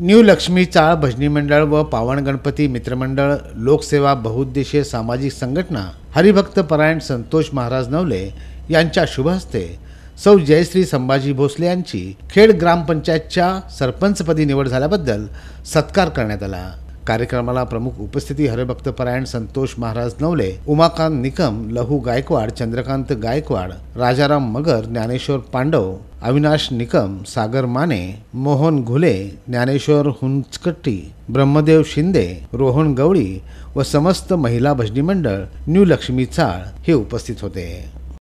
new Lakshmi चाळ भजनी मंडळ व पावण गणपती मित्रमंडळ लोकसेवा बहुउद्देशीय सामाजिक संघटना हरिभक्त परायण संतोष महाराज नवले यांच्या शुभ हस्ते सौ जयश्री संभाजी भोसले यांची खेड ग्रामपंचायतच्या सरपंचपदी निवड झाल्याबद्दल सत्कार करण्यात आला कार्यक्रमाला प्रमुख उपस्थिती हरभक्तपरायण संतोष महाराज नवले उमाकांत निकम लहू गायकवाड चंद्रकांत गायकवाड राजाराम मगर ज्ञानेश्वर पांडव अविनाश निकम सागर माने मोहन घुले ज्ञानेश्वर हुंचकट्टी ब्रह्मदेव शिंदे रोहन गवळी व समस्त महिला भजनी मंडळ न्यू लक्ष्मी चाळ हे उपस्थित होते